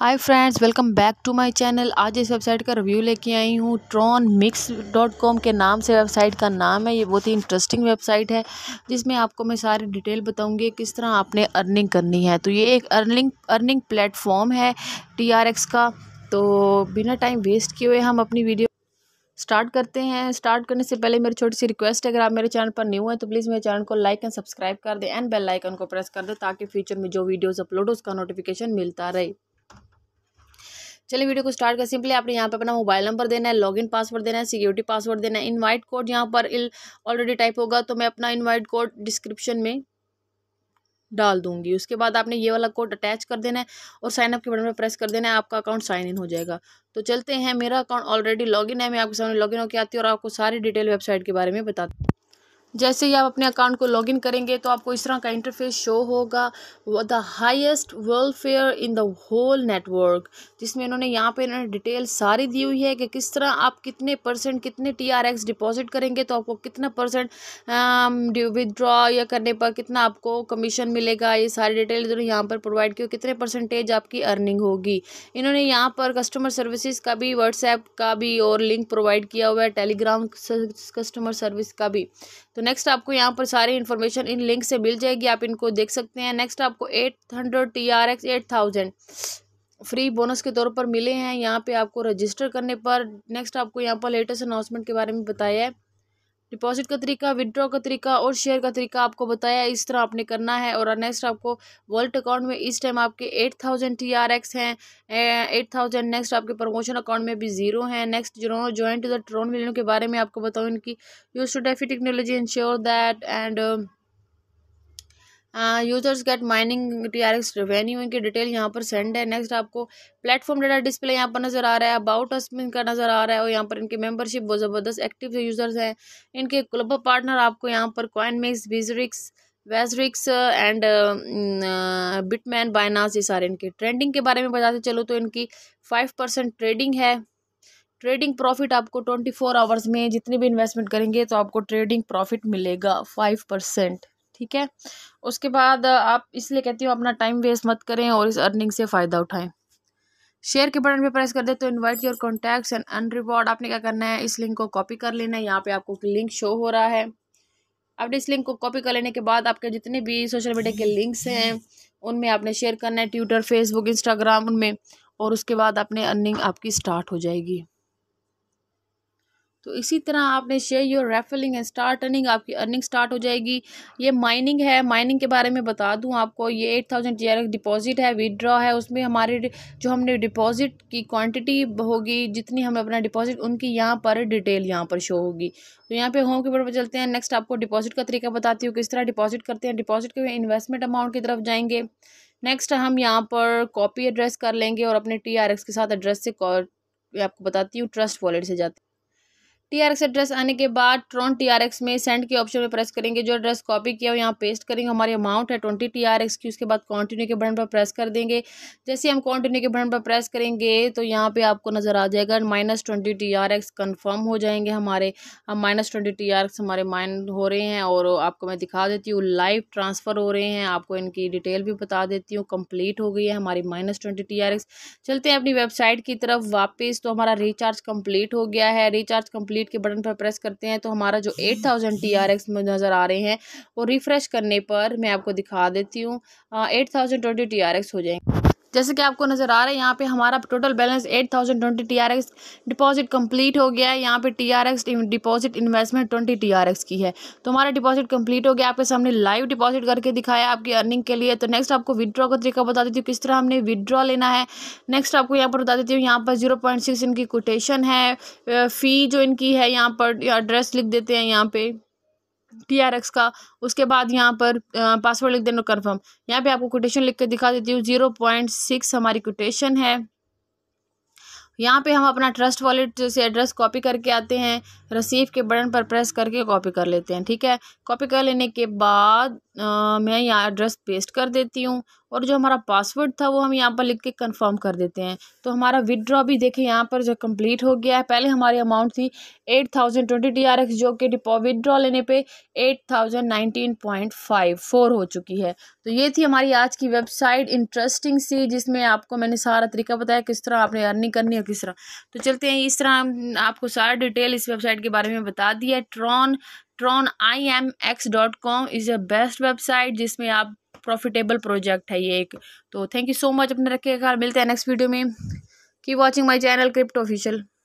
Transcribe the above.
hi friends welcome back to my channel आज इस website का रिव्यू लेके आई हूँ ट्रॉन मिक्स डॉट कॉम के नाम से वेबसाइट का नाम है ये बहुत ही इंटरेस्टिंग वेबसाइट है जिसमें आपको मैं सारी डिटेल बताऊँगी किस तरह आपने अर्निंग करनी है तो ये एक अर्निंग अर्निंग प्लेटफॉर्म है टी का तो बिना टाइम वेस्ट किए हुए हम अपनी वीडियो स्टार्ट करते हैं स्टार्ट करने से पहले मेरी छोटी सी रिक्वेस्ट है अगर आप मेरे चैनल पर न्यू हैं तो प्लीज़ मेरे चैनल को लाइक एंड सब्सक्राइब कर दें एंड बेल आइकन को प्रेस कर दें ताकि फ्यूचर में जो वीडियोस अपलोड हो उसका नोटिफिकेशन मिलता रहे चलिए वीडियो को स्टार्ट कर सिंपली आपने यहाँ पे अपना मोबाइल नंबर देना है लॉगिन पासवर्ड देना है सिक्योरिटी पासवर्ड देना है इनवाइट कोड यहाँ पर ऑलरेडी टाइप होगा तो मैं अपना इनवाइट कोड डिस्क्रिप्शन में डाल दूंगी उसके बाद आपने ये वाला कोड अटैच कर देना है और साइन अप के बटन पर प्रेस कर देना है आपका अकाउंट साइन इन हो जाएगा तो चलते हैं मेरा अकाउंट ऑलरेडी लॉगिन है मैं आपके सामने लॉगिन होकर आती हूँ और आपको सारी डिटेल वेबसाइट के बारे में बताती हूँ जैसे ही आप अपने अकाउंट को लॉगिन करेंगे तो आपको इस तरह का इंटरफेस शो होगा the highest welfare in the whole network जिसमें इन्होंने यहाँ पे इन्होंने डिटेल सारी दी हुई है कि किस तरह आप कितने परसेंट कितने टीआरएक्स डिपॉजिट करेंगे तो आपको कितना परसेंट विदड्रॉ um, या करने पर कितना आपको कमीशन मिलेगा ये सारी डिटेल इन्होंने यहाँ पर प्रोवाइड की कितने परसेंटेज आपकी अर्निंग होगी इन्होंने यहाँ पर कस्टमर सर्विसेज का भी व्हाट्सएप का भी और लिंक प्रोवाइड किया हुआ है टेलीग्राम कस्टमर सर्विस का भी तो नेक्स्ट आपको यहाँ पर सारी इन्फॉर्मेशन इन लिंक से मिल जाएगी आप इनको देख सकते हैं नेक्स्ट आपको eight hundred T R X eight thousand free bonus के तौर पर मिले हैं यहाँ पे आपको रजिस्टर करने पर नेक्स्ट आपको यहाँ पर लेटेस्ट अनाउंसमेंट के बारे में बताया है डिपॉजिट का तरीका विदड्रॉ का तरीका और शेयर का तरीका आपको बताया इस तरह आपने करना है और नेक्स्ट आपको वॉल्ट अकाउंट में इस टाइम आपके eight thousand T R X हैं एट थाउजेंड नेक्स्ट आपके प्रमोशन अकाउंट में भी जीरो हैं नेक्स्ट जो ज्वाइंट द ट्रोन मिलने के बारे में आपको बताऊँ इनकी use to DeFi technology ensure that end users get mining T R X revenue इनकी डिटेल यहाँ पर सेंड है नेक्स्ट आपको प्लेटफॉर्म डेटा डिस्प्ले यहाँ पर नज़र आ रहा है अबाउट अस इनका नज़र आ रहा है और यहाँ पर इनकी मेंबरशिप बहुत ज़बरदस्त एक्टिव यूज़र्स हैं इनके क्लब पार्टनर आपको यहाँ पर coin mix WazirX WazirX and Bitmain Binance ये सारे इनके ट्रेंडिंग के बारे में बताते चलो तो इनकी फाइव परसेंट ट्रेडिंग है ट्रेडिंग प्रॉफिट आपको ट्वेंटी फोर आवर्स में जितनी भी इन्वेस्टमेंट करेंगे तो आपको ट्रेडिंग प्रॉफिट मिलेगा फाइव परसेंट ठीक है उसके बाद आप इसलिए कहती हूँ अपना टाइम वेस्ट मत करें और इस अर्निंग से फ़ायदा उठाएं शेयर के बटन पे प्रेस कर दे तो invite your contacts and earn reward आपने क्या करना है इस लिंक को कॉपी कर लेना है यहाँ पे आपको लिंक शो हो रहा है आपने इस लिंक को कॉपी कर लेने के बाद आपके जितने भी सोशल मीडिया के लिंक्स हैं उनमें आपने शेयर करना है ट्विटर फेसबुक इंस्टाग्राम उनमें और उसके बाद अपने अर्निंग आपकी स्टार्ट हो जाएगी तो इसी तरह आपने share your referral link and start earning आपकी अर्निंग स्टार्ट हो जाएगी ये माइनिंग है माइनिंग के बारे में बता दूँ आपको ये eight thousand G R deposit है विदड्रॉ है उसमें हमारे जो हमने डिपॉजिट की क्वांटिटी होगी जितनी हमें अपना डिपॉजिट उनकी यहाँ पर डिटेल यहाँ पर शो होगी तो यहाँ पे होम के ऊपर चलते हैं नेक्स्ट आपको डिपॉजिट का तरीका बताती हूँ किस तरह डिपॉजिट करते हैं डिपॉजिट के इन्वेस्टमेंट अमाउंट की तरफ जाएंगे नेक्स्ट हम यहाँ पर कॉपी एड्रेस कर लेंगे और अपने टी आर एक्स के साथ एड्रेस से आपको बताती हूँ ट्रस्ट वॉलेट से जाते टीआरएक्स एड्रेस आने के बाद ट्रॉन टीआरएक्स में सेंड के ऑप्शन में प्रेस करेंगे जो एड्रेस कॉपी किया हो यहाँ पेस्ट करेंगे हमारी अमाउंट है ट्वेंटी टीआरएक्स की उसके बाद कंटिन्यू के बटन पर प्रेस कर देंगे जैसे हम कंटिन्यू के बटन पर प्रेस करेंगे तो यहाँ पे आपको नज़र आ जाएगा माइनस ट्वेंटी टी कन्फर्म हो जाएंगे हमारे हम माइनस ट्वेंटी टी हमारे माइंड हो रहे हैं और आपको मैं दिखा देती हूँ लाइव ट्रांसफ़र हो रहे हैं आपको इनकी डिटेल भी बता देती हूँ कम्प्लीट हो गई है हमारी माइनस ट्वेंटी टी चलते हैं अपनी वेबसाइट की तरफ वापस तो हमारा रिचार्ज कम्प्लीट हो गया है रिचार्ज कम्प्लीट डिलीट के बटन पर प्रेस करते हैं तो हमारा जो eight thousand T R X नज़र आ रहे हैं वो रिफ़्रेश करने पर मैं आपको दिखा देती हूँ eight thousand twenty T R X हो जाएंगे जैसे कि आपको नज़र आ रहा है यहाँ पे हमारा total balance eight thousand twenty T R X deposit complete हो गया है यहाँ पे T R X deposit investment twenty T R X की है तो हमारा डिपॉजिट कम्प्लीट हो गया आपके सामने लाइव डिपॉजिट करके दिखाया आपकी अर्निंग के लिए तो नेक्स्ट आपको विदड्रॉ का तरीका बता देती हूँ किस तरह हमने विदड्रॉ लेना है नेक्स्ट आपको यहाँ पर बता देती हूँ यहाँ पर जीरो पॉइंट सिक्स इनकी कोटेशन है फ़ी जो इनकी है यहाँ पर एड्रेस लिख देते हैं यहाँ पर टी आर एक्स का उसके बाद यहाँ पर पासवर्ड लिख देना कन्फर्म यहाँ पे आपको कोटेशन लिख के दिखा देती हूँ जीरो पॉइंट सिक्स हमारी कोटेशन है यहाँ पे हम अपना ट्रस्ट वॉलेट से एड्रेस कॉपी करके आते हैं रसीफ के बटन पर प्रेस करके कॉपी कर लेते हैं ठीक है कॉपी कर लेने के बाद आ, मैं यहाँ एड्रेस पेस्ट कर देती हूँ और जो हमारा पासवर्ड था वो हम यहाँ पर लिख के कंफर्म कर देते हैं तो हमारा विदड्रॉ भी देखें यहाँ पर जो कंप्लीट हो गया है पहले हमारी अमाउंट थी eight thousand twenty T R X जो कि डिपो विदड्रॉ लेने पे eight thousand nineteen point five four हो चुकी है तो ये थी हमारी आज की वेबसाइट इंटरेस्टिंग सी जिसमें आपको मैंने सारा तरीका बताया किस तरह आपने अर्निंग करनी है किस तरह तो चलते हैं इस तरह आपको सारा डिटेल इस वेबसाइट वेबसाइट के बारे में बता दिया Tron Tron I M X dot com is a best website जिसमें आप प्रॉफिटेबल प्रोजेक्ट है ये एक तो थैंक यू सो मच अपने रखिएगा मिलते हैं नेक्स्ट वीडियो में की watching my channel crypt official